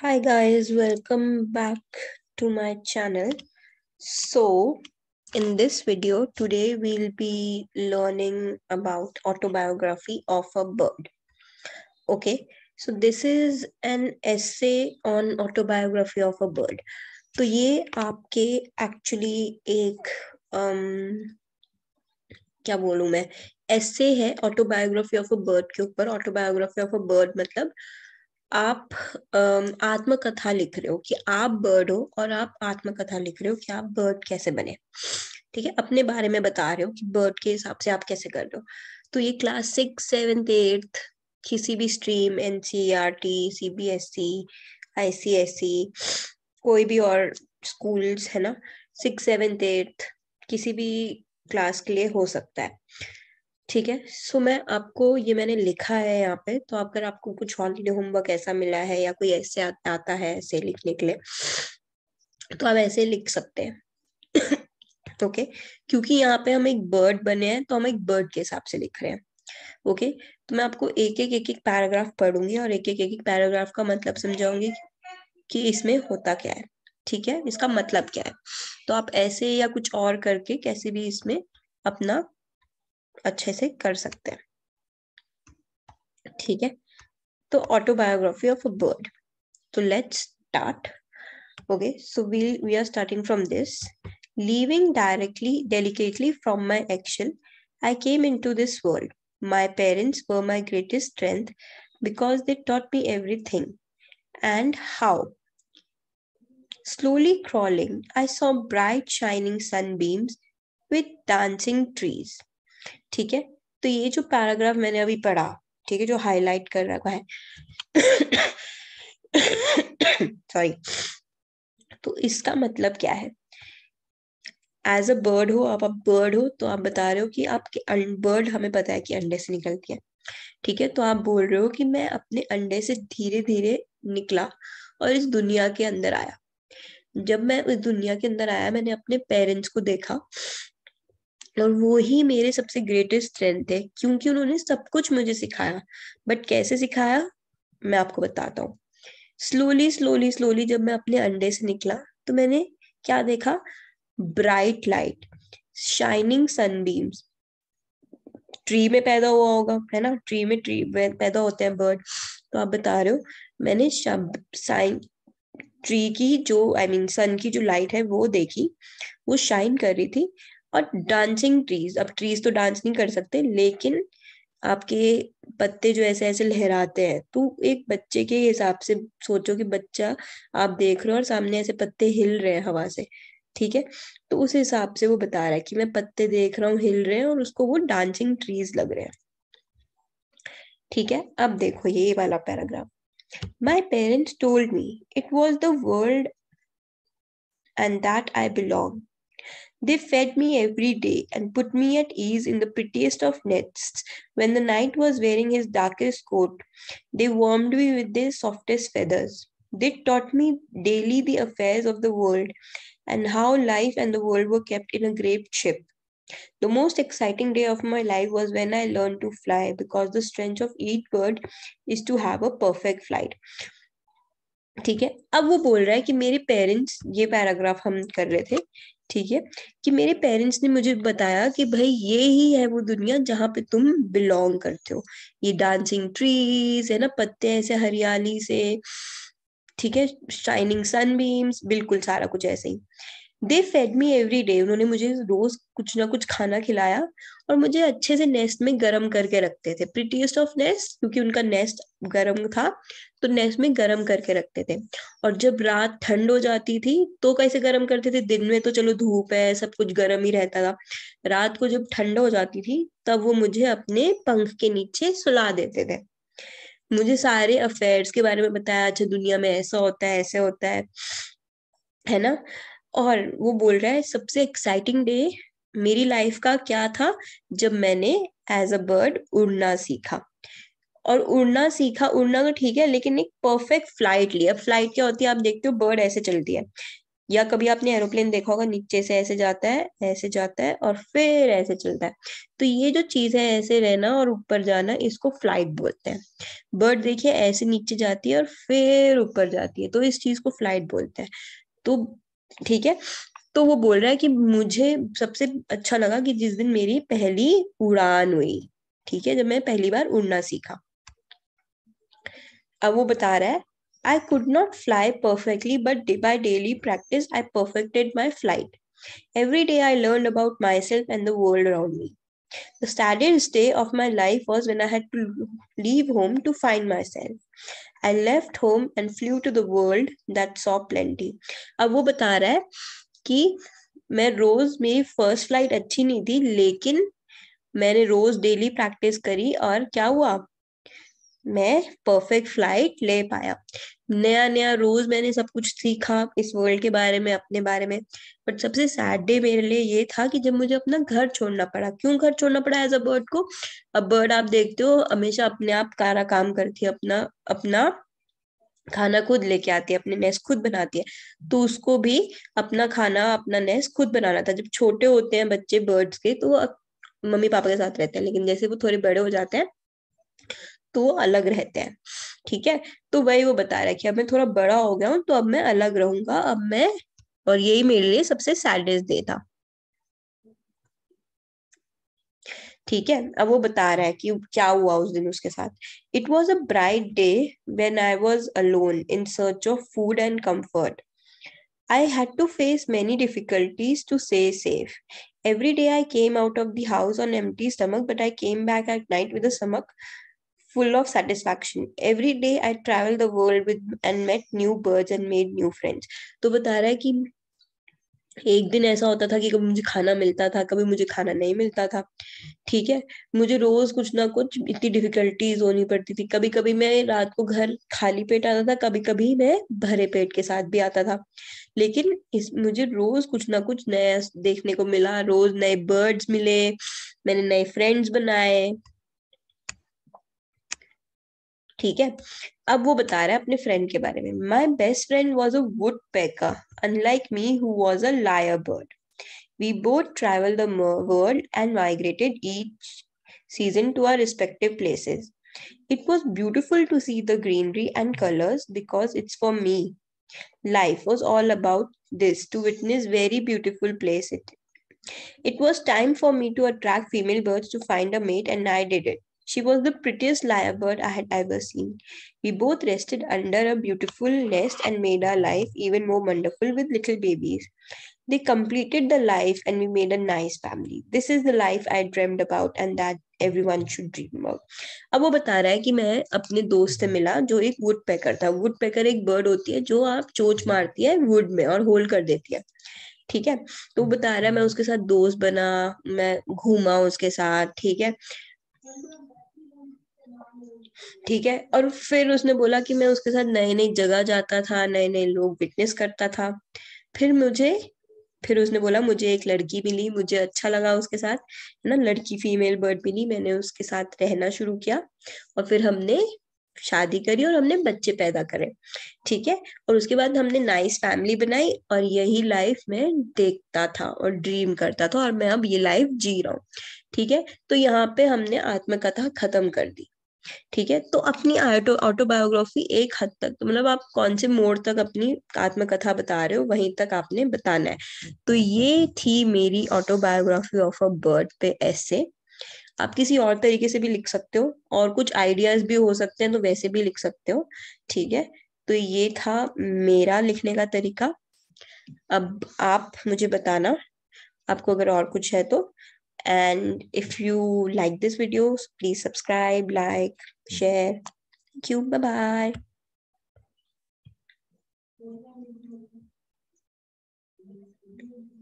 hi guys welcome back to my channel so in this video today we'll be learning about autobiography of a bird okay so this is an essay on autobiography of a bird तो ये आपके actually एक um, क्या बोलूँ मैं ऐसे है autobiography of a bird के ऊपर ऑटोबायोग्राफी ऑफ अ बर्ड मतलब uh, आप आत्मकथा लिख रहे हो कि आप बर्ड हो और आप आत्मकथा लिख रहे हो कि आप बर्ड कैसे बने ठीक है अपने बारे में बता रहे हो कि बर्ड के हिसाब से आप कैसे कर रहे हो तो ये क्लास सिक्स सेवेंथ एट्थ किसी भी stream N C R T C B S C I C S C कोई भी और स्कूल्स है ना सिक्स सेवेंथ एट्थ किसी भी क्लास के लिए हो सकता है ठीक है सो मैं आपको ये मैंने लिखा है यहाँ पे तो अगर आपको कुछ हॉलीडे होमवर्क ऐसा मिला है या कोई ऐसे आ, आता है ऐसे लिखने के लिए तो आप ऐसे लिख सकते हैं ओके okay? क्योंकि यहाँ पे हम एक बर्ड बने हैं तो हम एक बर्ड के हिसाब से लिख रहे हैं ओके okay? तो मैं आपको एक एक एक एक पैराग्राफ पढ़ूंगी और एक एक एक एक पैराग्राफ का मतलब समझाऊंगी कि इसमें होता क्या है ठीक है इसका मतलब क्या है तो आप ऐसे या कुछ और करके कैसे भी इसमें अपना अच्छे से कर सकते हैं ठीक है तो ऑटोबायोग्राफी ऑफ अ बर्ड तो let's start okay so we we are starting from this leaving directly delicately from my action I came into this world my parents were my greatest strength because they taught me everything and how slowly crawling I saw bright shining sunbeams with dancing trees ठीक है तो ये जो paragraph मैंने अभी पढ़ा ठीक है जो हाईलाइट कर रखा है सॉरी तो इसका मतलब क्या है एज अ बर्ड हो आप आप बर्ड हो तो आप बता रहे हो कि आपके बर्ड अं, हमें पता है कि अंडे से निकलती है ठीक है तो आप बोल रहे हो कि मैं अपने अंडे से धीरे धीरे निकला और इस दुनिया के अंदर आया जब मैं उस दुनिया के अंदर आया मैंने अपने पेरेंट्स को देखा और वो ही मेरे सबसे ग्रेटेस्ट स्ट्रेंथ है क्योंकि उन्होंने सब कुछ मुझे सिखाया बट कैसे सिखाया मैं आपको बताता हूँ स्लोली स्लोली स्लोली जब मैं अपने अंडे से निकला तो मैंने क्या देखा bright light shining sunbeams tree में पैदा हुआ होगा है ना ट्री में ट्री में पैदा होते हैं बर्ड तो आप बता रहे हो मैंने साइन ट्री की जो आई मीन सन की जो लाइट है वो देखी वो शाइन कर रही थी और डांसिंग ट्रीज अब ट्रीज तो डांस नहीं कर सकते लेकिन आपके पत्ते जो ऐसे ऐसे लहराते हैं तो एक बच्चे के हिसाब से सोचो कि बच्चा आप देख रहे हो और सामने ऐसे पत्ते हिल रहे हैं हवा से ठीक है तो उस हिसाब से वो बता रहा है कि मैं पत्ते देख रहा हूँ हिल रहे हैं और उसको वो डांसिंग ट्रीज लग रहे हैं ठीक है अब देखो ये वाला paragraph my parents told me it was the world and that I belong They fed me every day and put me at ease in the prettiest of nests. When the knight was wearing his darkest coat, they warmed me with their softest feathers. They taught me daily the affairs of the world and how life and the world were kept in a great ship. The most exciting day of my life was when I learned to fly because the strength of each bird is to have a perfect flight. ठीक है अब वो बोल रहा है कि मेरे parents ये पैराग्राफ हम कर रहे थे ठीक है कि मेरे पेरेंट्स ने मुझे बताया कि भाई ये ही है वो दुनिया जहाँ पे तुम बिलोंग करते हो ये डांसिंग ट्रीज है ना पत्ते ऐसे हरियाली से ठीक है शाइनिंग सनबीम्स बिल्कुल सारा कुछ ऐसे ही they fed me every day उन्होंने मुझे रोज कुछ ना कुछ खाना खिलाया और मुझे अच्छे से नेस्ट में गर्म करके रखते थे प्रिटीस्ट ऑफ नेस्ट क्योंकि उनका नेस्ट गर्म था तो नेस्ट में गर्म करके रखते थे और जब रात ठंड हो जाती थी तो कैसे गर्म करते थे दिन में तो चलो धूप है सब कुछ गर्म ही रहता था रात को जब ठंड हो जाती थी तब वो मुझे अपने पंख के नीचे सुला देते थे मुझे सारे अफेयर्स के बारे में बताया अच्छा दुनिया में ऐसा होता है ऐसे होता है है ना और वो बोल रहा है सबसे एक्साइटिंग डे मेरी लाइफ का क्या था जब मैंने एज अ बर्ड उड़ना सीखा और उड़ना सीखा उड़ना तो ठीक है लेकिन एक परफेक्ट फ्लाइट ली अब फ्लाइट क्या होती है आप देखते हो बर्ड ऐसे चलती है या कभी आपने एरोप्लेन देखा होगा नीचे से ऐसे जाता है ऐसे जाता है और फिर ऐसे चलता है तो ये जो चीज है ऐसे रहना और ऊपर जाना इसको फ्लाइट बोलते हैं बर्ड देखिए ऐसे नीचे जाती है और फिर ऊपर जाती है तो इस चीज को फ्लाइट बोलते हैं तो ठीक है तो वो बोल रहा है कि मुझे सबसे अच्छा लगा कि जिस दिन मेरी पहली उड़ान हुई ठीक है जब मैं पहली बार उड़ना सीखा अब वो बता रहा है I could not fly perfectly but day by daily practice I perfected my flight every day I learn about myself and the world around me The saddest day of my life was when I had to leave home to find myself. I left home and flew to the world that saw plenty अब वो बता रहा है कि मैं रोज मेरी first flight अच्छी नहीं थी लेकिन मैंने रोज डेली प्रैक्टिस करी और क्या हुआ मैं परफेक्ट फ्लाइट ले पाया नया नया रोज मैंने सब कुछ सीखा इस वर्ल्ड के बारे में अपने बारे में बट सबसे सैड डे मेरे लिए ये था कि जब मुझे अपना घर छोड़ना पड़ा क्यों घर छोड़ना पड़ा एज अ बर्ड को अब बर्ड आप देखते हो हमेशा अपने आप कारा काम करती है अपना अपना खाना खुद लेके आती है अपने नेस्ट खुद बनाती है तो उसको भी अपना खाना अपना नेस्ट खुद बनाना था जब छोटे होते हैं बच्चे बर्ड्स के तो मम्मी पापा के साथ रहते हैं लेकिन जैसे वो थोड़े बड़े हो जाते हैं तो अलग रहते हैं ठीक है तो वही वो बता रहा है कि अब मैं थोड़ा बड़ा हो गया हूँ तो अब मैं अलग रहूंगा अब मैं और यही मेरे लिए सबसे सैडेस्ट डे था ठीक है अब वो बता रहा है कि क्या हुआ उस दिन उसके साथ it was a bright day when I was alone in search of food and comfort I had to face many difficulties to stay safe. Every day I came out of the house on empty stomach, but I came back at night with a stomach full of satisfaction. Every day I travel the world with and met new birds and made new friends. तो बता रहा है कि एक दिन ऐसा होता था कि कभी मुझे खाना मिलता था कभी मुझे खाना नहीं मिलता था ठीक है मुझे रोज कुछ ना कुछ इतनी डिफिकल्टीज होनी पड़ती थी कभी कभी मैं रात को घर खाली पेट आता था कभी कभी मैं भरे पेट के साथ भी आता था लेकिन इस मुझे रोज कुछ ना कुछ नया देखने को मिला रोज नए बर्ड्स मिले मैंने नए फ्रेंड्स बनाए ठीक है अब वो बता रहा है अपने फ्रेंड के बारे में my best friend was a woodpecker unlike me who was a lyre bird we both travel the world and season to our respective places. It was beautiful to see the greenery and colors because it's for me. Life was all about this to witness very beautiful places It was time for me to attract female birds to find a mate and I did it. She was the prettiest lyrebird I had ever seen. We both rested under a beautiful nest and made our life even more wonderful with little babies. They completed the life and we made a nice family. This is the life I dreamed about and that everyone should dream of. अब वो बता रहा है कि मैं अपने दोस्त से मिला जो एक वुड पैकर था वुड पैकर एक बर्ड होती है जो आप चोच मारती है वुड में और होल कर देती है ठीक है तो बता रहा है मैं उसके साथ दोस्त बना मैं घूमा उसके साथ ठीक है ठीक है और फिर उसने बोला कि मैं उसके साथ नई नई जगह जाता था नए नए लोग विटनेस करता था फिर मुझे फिर उसने बोला मुझे एक लड़की मिली मुझे अच्छा लगा उसके साथ है ना लड़की फीमेल बर्ड मिली मैंने उसके साथ रहना शुरू किया और फिर हमने शादी करी और हमने बच्चे पैदा करे ठीक है और उसके बाद हमने नाइस फैमिली बनाई और यही लाइफ मैं देखता था और ड्रीम करता था और मैं अब ये लाइफ जी रहा हूँ ठीक है तो यहाँ पे हमने आत्मकथा खत्म कर दी ठीक है तो अपनी ऑटोबायोग्राफी एक हद तक तो मतलब आप कौन से मोड़ तक अपनी आत्मकथा बता रहे हो वहीं तक आपने बताना है तो ये थी मेरी ऑटोबायोग्राफी ऑफ अ बर्ड पे ऐसे आप किसी और तरीके से भी लिख सकते हो और कुछ आइडियाज भी हो सकते हैं तो वैसे भी लिख सकते हो ठीक है तो ये था मेरा लिखने का तरीका अब आप मुझे बताना आपको अगर और कुछ है तो And if you like this video, please subscribe, like, share. Thank you. Bye bye.